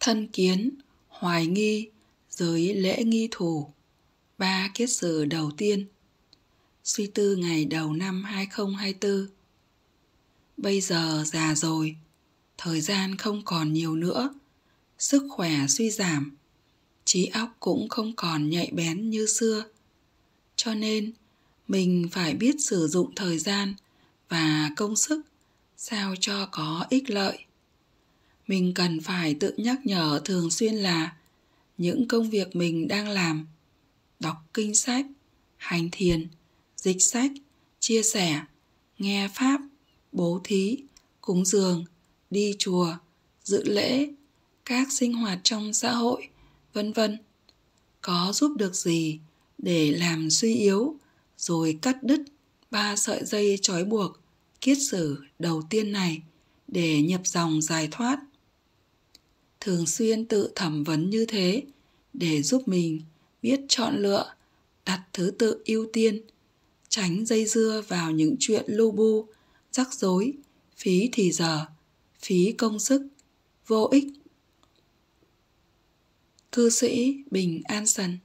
thân kiến hoài nghi giới lễ nghi thủ ba kiết sử đầu tiên suy tư ngày đầu năm 2024 bây giờ già rồi thời gian không còn nhiều nữa sức khỏe suy giảm trí óc cũng không còn nhạy bén như xưa cho nên mình phải biết sử dụng thời gian và công sức sao cho có ích lợi mình cần phải tự nhắc nhở thường xuyên là những công việc mình đang làm đọc kinh sách hành thiền dịch sách chia sẻ nghe pháp bố thí cúng dường đi chùa dự lễ các sinh hoạt trong xã hội vân vân có giúp được gì để làm suy yếu rồi cắt đứt ba sợi dây trói buộc kiết sử đầu tiên này để nhập dòng giải thoát thường xuyên tự thẩm vấn như thế để giúp mình biết chọn lựa đặt thứ tự ưu tiên tránh dây dưa vào những chuyện lu bu rắc rối phí thì giờ phí công sức vô ích cư sĩ bình an sần